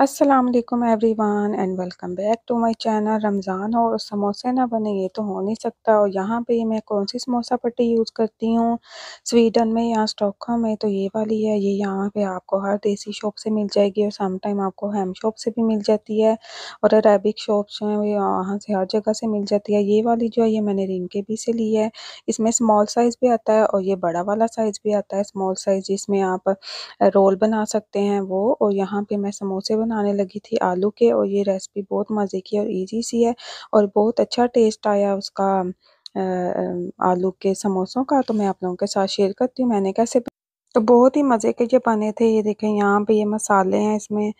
अस्सलाम वालेकुम everyone and welcome back to my channel Ramzan और समोसे ना बने ये तो हो नहीं सकता और यहाँ पे मैं कौन सी समोसा पट्टी यूज़ करती हूँ स्वीडन में या स्टॉकहोम में तो ये वाली है ये यहाँ पे आपको हर देसी शॉप से मिल जाएगी और सम टाइम आपको हेम शॉप से भी मिल जाती है और अरेबिक शॉप जो है वहाँ से हर जगह से मिल जाती है ये वाली जो है ये मैंने रिंग के भी से ली है इसमें स्मॉल साइज़ भी आता है और ये बड़ा वाला साइज़ भी आता है स्मॉल साइज़ जिसमें आप रोल बना सकते हैं वो और यहाँ पर मैं समोसे पहचान आने लगी थी आलू के और ये रेसिपी बहुत मज़े की और इजी सी है और बहुत अच्छा टेस्ट आया उसका आलू के समोसों का तो मैं आप लोगों के साथ शेयर करती हूँ मैंने कैसे तो बहुत ही मज़े के ये बने थे ये देखें यहाँ पे ये मसाले हैं इसमें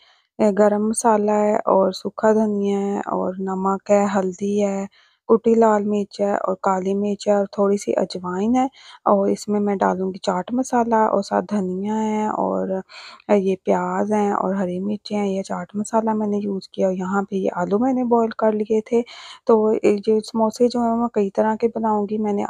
गरम मसाला है और सूखा धनिया है और नमक है हल्दी है कुटी लाल मिर्च है और काली मिर्च है और थोड़ी सी अजवाइन है और इसमें मैं डालूंगी चाट मसाला और साथ धनिया है और ये प्याज है और हरी मिर्चें हैं ये चाट मसाला मैंने यूज़ किया और यहाँ पे ये आलू मैंने बॉईल कर लिए थे तो ये समोसे जो है मैं कई तरह के बनाऊँगी मैंने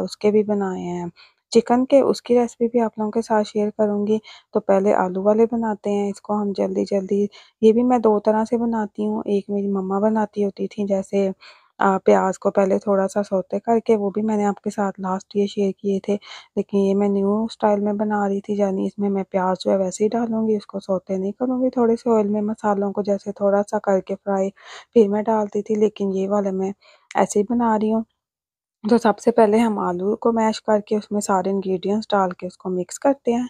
उसके भी बनाए हैं चिकन के उसकी रेसिपी भी आप लोगों के साथ शेयर करूंगी तो पहले आलू वाले बनाते हैं इसको हम जल्दी जल्दी ये भी मैं दो तरह से बनाती हूँ एक मेरी मम्मा बनाती होती थी जैसे प्याज को पहले थोड़ा सा सोते करके वो भी मैंने आपके साथ लास्ट ये शेयर किए थे लेकिन ये मैं न्यू स्टाइल में बना रही थी यानी इसमें मैं प्याज जो है वैसे ही डालूंगी उसको सोते नहीं करूँगी थोड़े से ऑयल में मसालों को जैसे थोड़ा सा करके फ्राई फिर मैं डालती थी लेकिन ये वाला मैं ऐसे ही बना रही हूँ तो सबसे पहले हम आलू को मैश करके उसमें सारे इंग्रेडिएंट्स डाल के उसको मिक्स करते हैं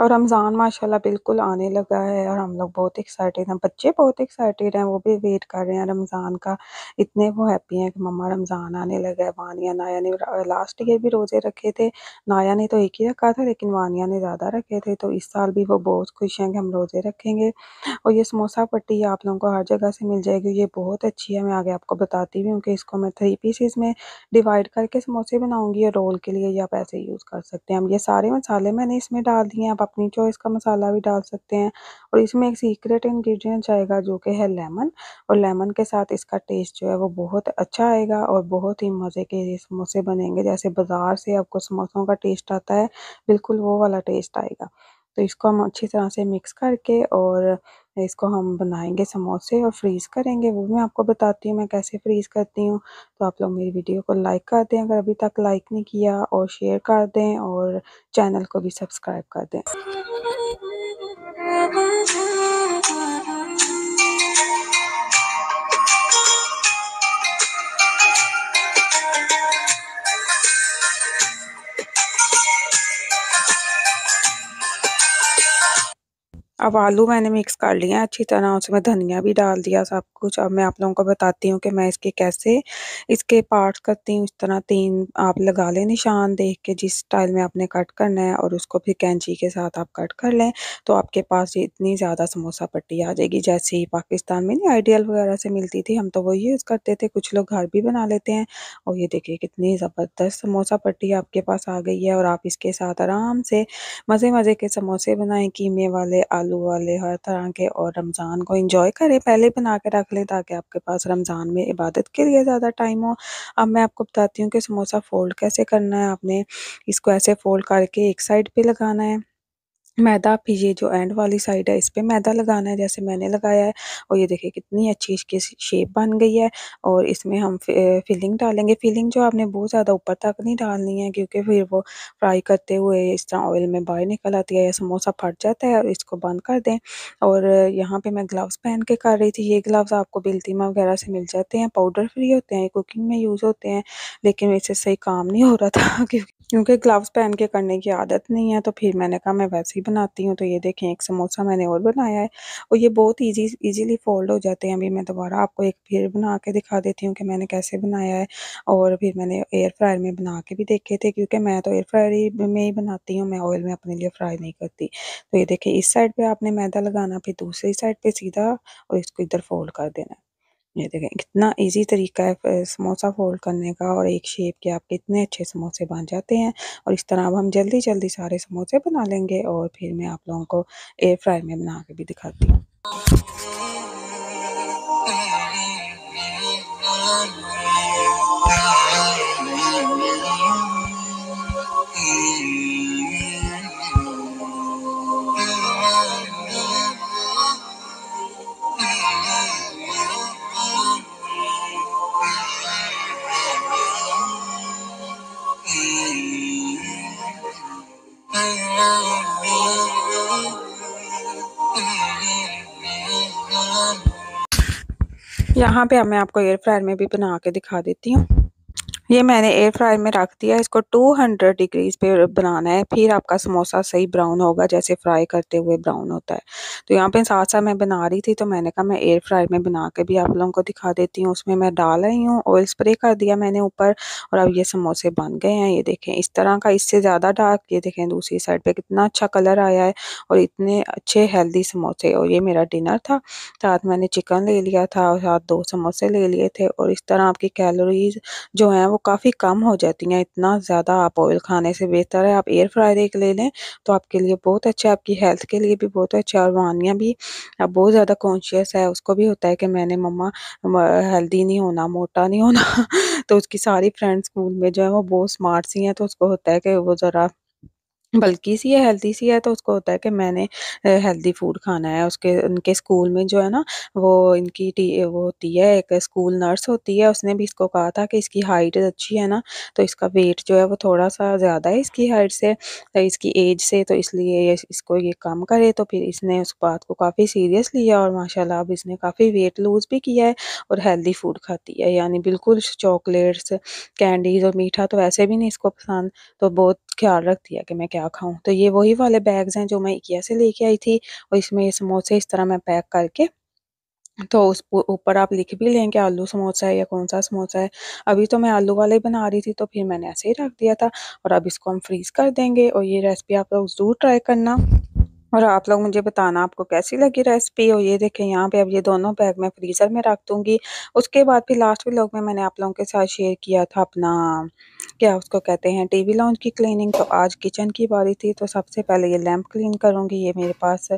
और रमज़ान माशाल्लाह बिल्कुल आने लगा है और हम लोग बहुत एक्साइटेड हैं बच्चे बहुत एक्साइटेड हैं वो भी वेट कर रहे हैं रमज़ान का इतने वो हैप्पी हैं कि मम्मा रमज़ान आने लगा है वानिया नाया ने लास्ट ईयर भी रोज़े रखे थे नाया ने तो एक ही रखा था लेकिन वानिया ने ज़्यादा रखे थे तो इस साल भी वो बहुत खुश हैं कि हम रोज़े रखेंगे और ये समोसा पट्टी आप लोगों को हर जगह से मिल जाएगी ये बहुत अच्छी है मैं आगे आपको बताती भी हूँ कि इसको मैं थ्री पीसीज में डिवाइड करके समोसे बनाऊँगी और रोल के लिए आप ऐसे यूज़ कर सकते हैं हम ये सारे मसाले मैंने इसमें डाल दिए हैं अपनी चॉइस का मसाला भी डाल सकते हैं और इसमें एक सीक्रेट इंग्रेडिएंट जाएगा जो कि है लेमन और लेमन के साथ इसका टेस्ट जो है वो बहुत अच्छा आएगा और बहुत ही मज़े के समोसे बनेंगे जैसे बाज़ार से आपको समोसों का टेस्ट आता है बिल्कुल वो वाला टेस्ट आएगा तो इसको हम अच्छी तरह से मिक्स करके और इसको हम बनाएंगे समोसे और फ्रीज़ करेंगे वो मैं आपको बताती हूँ मैं कैसे फ्रीज़ करती हूँ तो आप लोग मेरी वीडियो को लाइक कर दें अगर अभी तक लाइक नहीं किया और शेयर कर दें और चैनल को भी सब्सक्राइब कर दें अब आलू मैंने मिक्स कर लिए हैं अच्छी तरह उसमें धनिया भी डाल दिया सब कुछ अब मैं आप लोगों को बताती हूँ कि मैं इसके कैसे इसके पार्ट्स करती हूँ इस तरह तीन आप लगा लें निशान देख के जिस स्टाइल में आपने कट करना है और उसको फिर कैंची के साथ आप कट कर लें तो आपके पास इतनी ज़्यादा समोसा पट्टी आ जाएगी जैसे ही पाकिस्तान में नहीं आइडियल वगैरह से मिलती थी हम तो वो यूज़ करते थे कुछ लोग घर भी बना लेते हैं और ये देखिए कितनी ज़बरदस्त समोसा पट्टी आपके पास आ गई है और आप इसके साथ आराम से मज़े मज़े के समोसे बनाएँ कीमे वाले आलू वाले हर तरह के और रमज़ान को इंजॉय करें पहले बना के रख लें ताकि आपके पास रमज़ान में इबादत के लिए ज़्यादा टाइम हो अब मैं आपको बताती हूँ कि समोसा फ़ोल्ड कैसे करना है आपने इसको ऐसे फ़ोल्ड करके एक साइड पे लगाना है मैदा फिर ये जो एंड वाली साइड है इस पर मैदा लगाना है जैसे मैंने लगाया है और ये देखिए कितनी अच्छी इसकी शेप बन गई है और इसमें हम फिलिंग डालेंगे फिलिंग जो आपने बहुत ज़्यादा ऊपर तक नहीं डालनी है क्योंकि फिर वो फ्राई करते हुए इस तरह ऑयल में बाहर निकल आती है या समोसा फट जाता है और इसको बंद कर दें और यहाँ पर मैं ग्लव्स पहन के कर रही थी ये ग्लव्स आपको बिल्तिमा वगैरह से मिल जाते हैं पाउडर फ्री होते हैं कुकिंग में यूज़ होते हैं लेकिन इससे सही काम नहीं हो रहा था क्योंकि क्योंकि ग्लव्स पहन के करने की आदत नहीं है तो फिर मैंने कहा मैं वैसे ही बनाती हूँ तो ये देखें एक समोसा मैंने और बनाया है और ये बहुत ईजी ईजीली फोल्ड हो जाते हैं अभी मैं दोबारा आपको एक फिर बना के दिखा देती हूँ कि मैंने कैसे बनाया है और फिर मैंने एयर फ्रायर में बना के भी देखे थे क्योंकि मैं तो एयर फ्रायर में ही बनाती हूँ मैं ऑयल में अपने लिए फ्राई नहीं करती तो ये देखें इस साइड पर आपने मैदा लगाना फिर दूसरी साइड पर सीधा और इसको इधर फोल्ड कर देना ये देखें कितना इजी तरीका है समोसा फोल्ड करने का और एक शेप के आप कितने अच्छे समोसे बन जाते हैं और इस तरह अब हम जल्दी जल्दी सारे समोसे बना लेंगे और फिर मैं आप लोगों को एयर फ्राई में बना के भी दिखाती हूँ यहाँ पे मैं आपको एयर फ्रायर में भी बना के दिखा देती हूँ ये मैंने एयर फ्राई में रख दिया इसको 200 डिग्रीज पे बनाना है फिर आपका समोसा सही ब्राउन होगा जैसे फ्राई करते हुए ब्राउन होता है तो यहाँ पे साथ साथ मैं बना रही थी तो मैंने कहा मैं एयर फ्राई में बना के भी आप लोगों को दिखा देती हूँ उसमें मैं डाल रही हूँ ऑयल स्प्रे कर दिया मैंने ऊपर और अब ये समोसे बन गए हैं ये देखें इस तरह का इससे ज़्यादा डार्क ये देखें दूसरी साइड पर कितना अच्छा कलर आया है और इतने अच्छे हेल्दी समोसे और ये मेरा डिनर था साथ मैंने चिकन ले लिया था और साथ दो समोसे ले लिए थे और इस तरह आपकी कैलोरीज जो हैं वो काफ़ी कम हो जाती हैं इतना ज़्यादा आप ऑयल खाने से बेहतर है आप एयर फ्रायर एक ले लें तो आपके लिए बहुत अच्छा आपकी हेल्थ के लिए भी बहुत अच्छा और वानिया भी अब बहुत ज़्यादा कॉन्शियस है उसको भी होता है कि मैंने मम्मा हेल्दी नहीं होना मोटा नहीं होना तो उसकी सारी फ्रेंड स्कूल में जो है वो बहुत स्मार्ट सी हैं तो उसको होता है कि वो ज़रा बल्कि सी है हेल्दी सी है तो उसको होता है कि मैंने हेल्दी फूड खाना है उसके उनके स्कूल में जो है ना वो इनकी टी वो होती है एक स्कूल नर्स होती है उसने भी इसको कहा था कि इसकी हाइट अच्छी है ना तो इसका वेट जो है वो थोड़ा-सा ज़्यादा है इसकी हाइट से तो इसकी एज से तो इसलिए इसको ये कम करे तो फिर इसने उस बात को काफ़ी सीरियस लिया और माशाला अब इसने काफ़ी वेट लूज़ भी किया है और हेल्दी फूड खाती है यानी बिल्कुल चॉकलेट्स, कैंडीज़ और मीठा तो वैसे भी नहीं इसको पसंद तो बहुत ख्याल रखती है कि मैं क्या खाऊं तो ये वही वाले बैग्स हैं जो मैं इकिया से लेके आई थी और इसमें समोसे इस तरह मैं पैक करके तो उस ऊपर आप लिख भी लें कि आलू समोसा है या कौन सा समोसा है अभी तो मैं आलू वाला ही बना रही थी तो फिर मैंने ऐसे ही रख दिया था और अब इसको हम फ्रीज़ कर देंगे और ये रेसिपी आप लोग ज़रूर ट्राई करना और आप लोग मुझे बताना आपको कैसी लगी रेसिपी और ये देखें यहाँ पे अब ये दोनों बैग मैं फ्रीज़र में रख दूँगी उसके बाद फिर लास्ट व्लॉग में मैंने आप लोगों के साथ शेयर किया था अपना क्या उसको कहते हैं टीवी लॉन्च की क्लीनिंग तो आज किचन की बारी थी तो सबसे पहले ये लैंप क्लीन करूँगी ये मेरे पास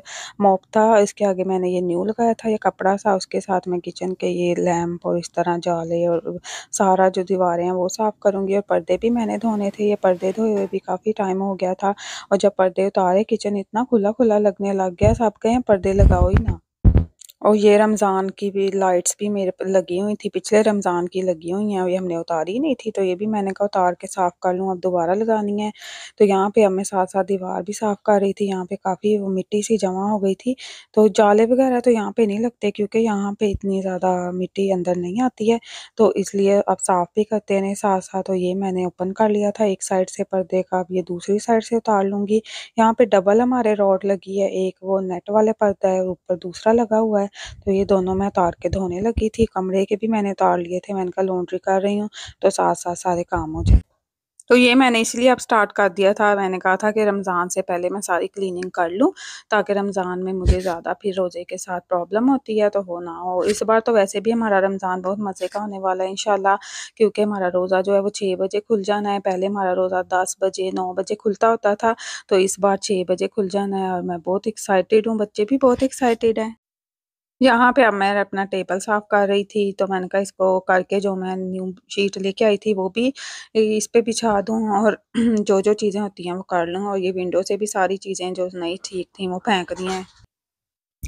मोप था इसके आगे मैंने ये न्यू लगाया था ये कपड़ा सा उसके साथ में किचन के ये लैंप और इस तरह जाले और सारा जो दीवारें हैं वो साफ़ करूँगी और पर्दे भी मैंने धोने थे ये पर्दे धोए हुए भी काफ़ी टाइम हो गया था और जब पर्दे उतारे किचन इतना खुला खुला लगने लग गया सब कहें पर्दे लगाओ ही ना और ये रमज़ान की भी लाइट्स भी मेरे पर लगी हुई थी पिछले रमज़ान की लगी हुई हैं ये हमने उतारी नहीं थी तो ये भी मैंने कहा उतार के साफ़ कर लूँ अब दोबारा लगानी है तो यहाँ पे अब मैं साथ साथ दीवार भी साफ़ कर रही थी यहाँ पे काफ़ी मिट्टी सी जमा हो गई थी तो जाले वगैरह तो यहाँ पे नहीं लगते क्योंकि यहाँ पे इतनी ज़्यादा मिट्टी अंदर नहीं आती है तो इसलिए अब साफ़ भी करते रहे साथ साथ तो ये मैंने ओपन कर लिया था एक साइड से पर्दे का अब ये दूसरी साइड से उतार लूँगी यहाँ पर डबल हमारे रॉड लगी है एक वो नेट वाले पर्दा है ऊपर दूसरा लगा हुआ है है तो ये दोनों मैं उतार के धोने लगी थी कमरे के भी मैंने उतार लिए थे मैंने कहा लॉन्ड्री कर रही हूँ तो साथ साथ सारे काम हो जाए तो ये मैंने इसलिए अब स्टार्ट कर दिया था मैंने कहा था कि रमज़ान से पहले मैं सारी क्लीनिंग कर लूं ताकि रमज़ान में मुझे ज़्यादा फिर रोज़े के साथ प्रॉब्लम होती है तो हो ना हो इस बार तो वैसे भी हमारा रमज़ान बहुत मज़े का होने वाला है इन क्योंकि हमारा रोज़ा जो है वो छः बजे खुल जाना है पहले हमारा रोज़ा दस बजे नौ बजे खुलता होता था तो इस बार छः बजे खुल जाना है और मैं बहुत एक्साइटेड हूँ बच्चे भी बहुत एक्साइटेड हैं यहाँ पे अब मैं अपना टेबल साफ कर रही थी तो मैंने कहा इसको करके जो मैं न्यू शीट लेके आई थी वो भी इस पे बिछा दूँ और जो जो चीज़ें होती हैं वो कर लूँ और ये विंडो से भी सारी चीज़ें जो नई ठीक थी वो फेंक दी हैं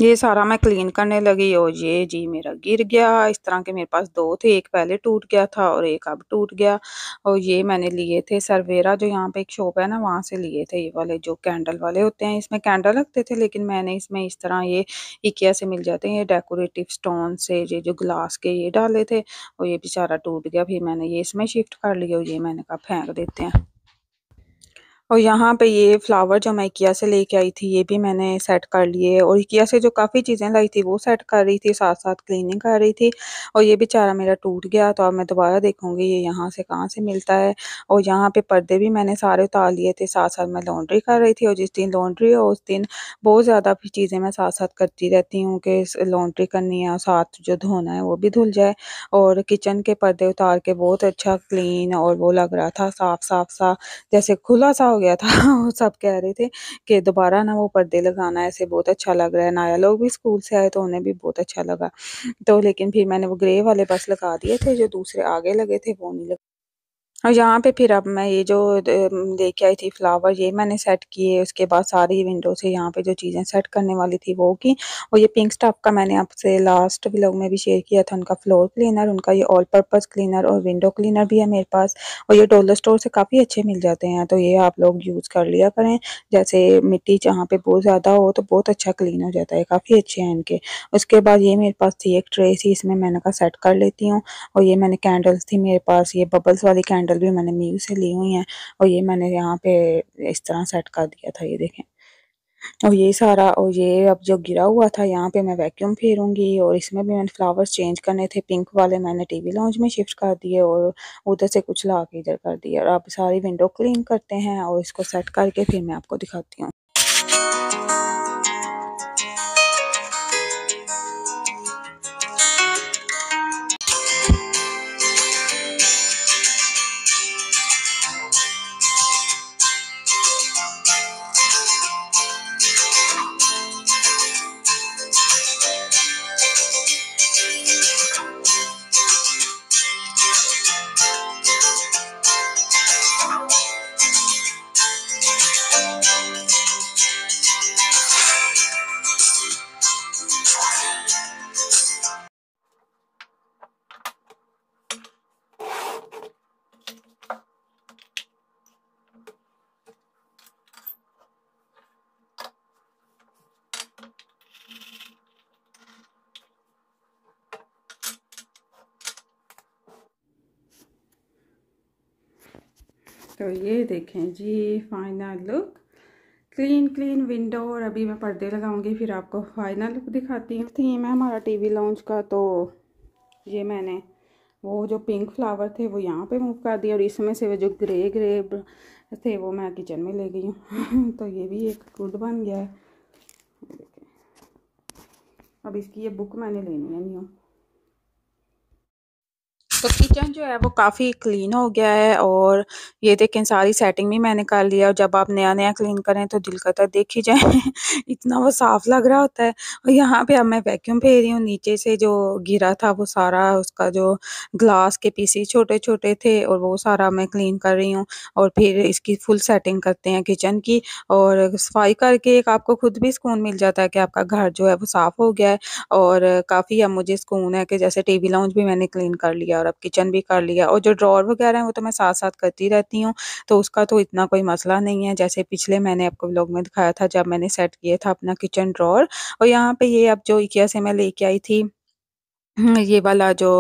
ये सारा मैं क्लीन करने लगी और ये जी मेरा गिर गया इस तरह के मेरे पास दो थे एक पहले टूट गया था और एक अब टूट गया और ये मैंने लिए थे सरवेरा जो यहाँ पे एक शॉप है ना वहाँ से लिए थे ये वाले जो कैंडल वाले होते हैं इसमें कैंडल लगते थे लेकिन मैंने इसमें इस तरह ये इकिया से मिल जाते हैं ये डेकोरेटिव स्टोन से ये जो ग्लास के ये डाले थे और ये बेचारा टूट गया फिर मैंने ये इसमें शिफ्ट कर लिया और ये मैंने कहा फेंक देते हैं और यहाँ पे ये फ्लावर जो मैं इकिया से लेके आई थी ये भी मैंने सेट कर लिए और इकिया से जो काफ़ी चीज़ें लाई थी वो सेट कर रही थी साथ साथ क्लीनिंग कर रही थी और ये बेचारा मेरा टूट गया तो अब मैं दोबारा देखूँगी ये यहाँ से कहाँ से मिलता है और यहाँ पे पर्दे भी मैंने सारे उतार लिए थे साथ साथ मैं लॉन्ड्री कर रही थी और जिस दिन लॉन्ड्री हो उस दिन बहुत ज़्यादा चीज़ें मैं साथ साथ करती रहती हूँ कि लॉन्ड्री करनी है साथ जो धोना है वो भी धुल जाए और किचन के पर्दे उतार के बहुत अच्छा क्लीन और वो लग रहा था साफ साफ सा जैसे खुला सा गया था वो सब कह रहे थे कि दोबारा ना वो पर्दे लगाना ऐसे बहुत अच्छा लग रहा है नाया लोग भी स्कूल से आए तो उन्हें भी बहुत अच्छा लगा तो लेकिन फिर मैंने वो ग्रे वाले बस लगा दिए थे जो दूसरे आगे लगे थे वो नहीं लगे और यहाँ पे फिर अब मैं ये जो लेके आई थी फ्लावर ये मैंने सेट किए उसके बाद सारी विंडो से यहाँ पे जो चीज़ें सेट करने वाली थी वो की और ये पिंक स्टफ का मैंने आपसे लास्ट व्लॉग में भी शेयर किया था उनका फ्लोर क्लीनर उनका ये ऑल पर्पज़ क्लीनर और विंडो क्लीनर भी है मेरे पास और ये डोलर स्टोर से काफ़ी अच्छे मिल जाते हैं तो ये आप लोग यूज़ कर लिया करें जैसे मिट्टी जहाँ पर बहुत ज़्यादा हो तो बहुत अच्छा क्लीन हो जाता है काफ़ी अच्छे हैं इनके उसके बाद ये मेरे पास थी एक ट्रे थी इसमें मैंने कहा सेट कर लेती हूँ और ये मैंने कैंडल्स थी मेरे पास ये बबल्स वाली कैंडल हैंडल भी मैंने मीव से ली हुई हैं और ये मैंने यहाँ पे इस तरह सेट कर दिया था ये देखें और ये सारा और ये अब जो गिरा हुआ था यहाँ पे मैं वैक्यूम फेरूंगी और इसमें भी मैंने फ्लावर्स चेंज करने थे पिंक वाले मैंने टीवी लॉन्च में शिफ्ट कर दिए और उधर से कुछ ला के इधर कर दिए और अब सारी विंडो क्लीन करते हैं और इसको सेट करके फिर मैं आपको दिखाती हूँ तो ये देखें जी final look clean clean window और अभी मैं पर्दे लगाऊंगी फिर आपको फाइनल लुक दिखाती हूँ थीम है हमारा टीवी लॉन्च का तो ये मैंने वो जो पिंक फ्लावर थे वो यहाँ पे मूव कर दिए और इसमें से वो जो ग्रे ग्रे थे वो मैं किचन में ले गई हूँ तो ये भी एक गुड बन गया है अब इसकी ये बुक मैंने लेनी है न्यू तो किचन जो है वो काफ़ी क्लीन हो गया है और ये देखें सारी सेटिंग भी मैंने कर लिया और जब आप नया नया क्लीन करें तो दिल करता है देख ही जाए इतना वो साफ़ लग रहा होता है और यहाँ पे अब मैं वैक्यूम फेर रही हूँ नीचे से जो गिरा था वो सारा उसका जो ग्लास के पीसी छोटे छोटे थे और वो सारा मैं क्लीन कर रही हूँ और फिर इसकी फुल सेटिंग करते हैं किचन की और सफाई करके एक आपको खुद भी सुकून मिल जाता है कि आपका घर जो है वो साफ़ हो गया है और काफ़ी अब मुझे सुकून है कि जैसे टी वी लाउंज भी मैंने क्लीन कर लिया और अब मतलब किचन भी कर लिया और जो ड्रॉर वगैरह है वो तो मैं साथ साथ करती रहती हूँ तो उसका तो इतना कोई मसला नहीं है जैसे पिछले मैंने आपको ब्लॉग में दिखाया था जब मैंने सेट किया था अपना किचन ड्रॉर और यहाँ पे ये अब जो इकिया से मैं लेके आई थी हम्म, ये वाला जो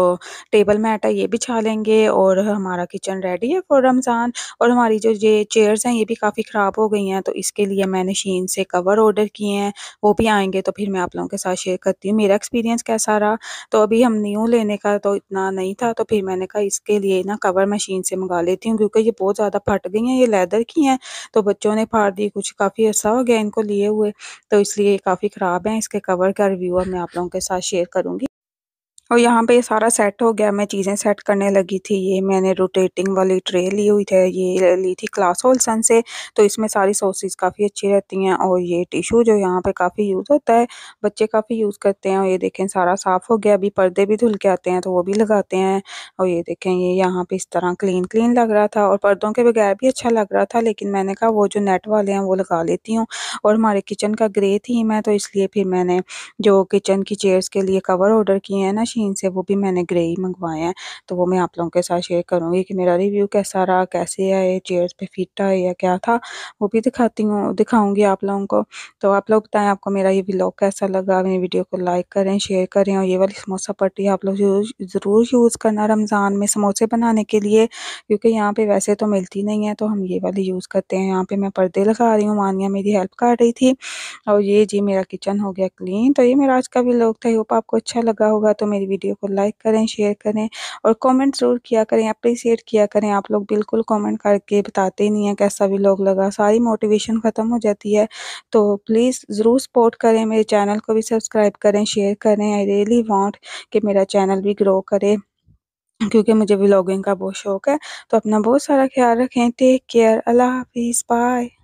टेबल मैट है ये भी छा लेंगे और हमारा किचन रेडी है फॉर रमज़ान और हमारी जो ये चेयर्स हैं ये भी काफ़ी ख़राब हो गई हैं तो इसके लिए मैंने शीन से कवर ऑर्डर किए हैं वो भी आएंगे तो फिर मैं आप लोगों के साथ शेयर करती हूँ मेरा एक्सपीरियंस कैसा रहा तो अभी हम न्यू लेने का तो इतना नहीं था तो फिर मैंने कहा इसके लिए ना कवर मशीन से मंगा लेती हूँ क्योंकि ये बहुत ज़्यादा फट गई हैं ये लेदर की हैं तो बच्चों ने फाड़ दी कुछ काफ़ी अर्सा हो गया इनको लिए हुए तो इसलिए काफ़ी ख़राब हैं इसके कवर का रिव्यू अब मैं आप लोगों के साथ शेयर करूँगी और यहाँ पे ये सारा सेट हो गया मैं चीज़ें सेट करने लगी थी ये मैंने रोटेटिंग वाली ट्रे ली हुई थी ये ली थी क्लास होल सन से तो इसमें सारी सॉसेज काफ़ी अच्छी रहती हैं और ये टिशू जो यहाँ पे काफ़ी यूज़ होता है बच्चे काफ़ी यूज़ करते हैं और ये देखें सारा साफ़ हो गया अभी पर्दे भी धुल के आते हैं तो वो भी लगाते हैं और ये देखें ये यहाँ पर इस तरह क्लीन क्लीन लग रहा था और पर्दों के बगैर भी अच्छा लग रहा था लेकिन मैंने कहा वो जो नेट वाले हैं वो लगा लेती हूँ और हमारे किचन का ग्रे थी मैं तो इसलिए फिर मैंने जो किचन की चेयर्स के लिए कवर ऑर्डर किए हैं ना मशीन से वो भी मैंने ग्रे ही मंगवाए हैं तो वो मैं आप लोगों के साथ शेयर करूँगी कि मेरा रिव्यू कैसा रहा कैसे आए चेयर्स पे फिट आए या क्या था वो भी दिखाती हूँ दिखाऊँगी आप लोगों को तो आप लोग बताएं आपको मेरा ये ब्लॉग कैसा लगा मेरी वीडियो को लाइक करें शेयर करें और ये वाली समोसा पट्टी आप लोग ज़रूर यूज़ करना रमज़ान में समोसे बनाने के लिए क्योंकि यहाँ पर वैसे तो मिलती नहीं है तो हम ये वाली यूज़ करते हैं यहाँ पर मैं पर्दे लगा रही हूँ मानिया मेरी हेल्प कर रही थी और ये जी मेरा किचन हो गया क्लीन तो ये मेरा आज का भी लोग था होप आपको अच्छा लगा होगा तो मेरी वीडियो को लाइक करें शेयर करें और कमेंट ज़रूर किया करें अप्रिसिएट किया करें आप लोग बिल्कुल कमेंट करके बताते ही नहीं हैं कैसा भी लोग लगा सारी मोटिवेशन ख़त्म हो जाती है तो प्लीज़ ज़रूर सपोर्ट करें मेरे चैनल को भी सब्सक्राइब करें शेयर करें आई रियली वॉन्ट कि मेरा चैनल भी ग्रो करे क्योंकि मुझे ब्लॉगिंग का बहुत शौक है तो अपना बहुत सारा ख्याल रखें टेक केयर अल्लाह हाफिज़ बाय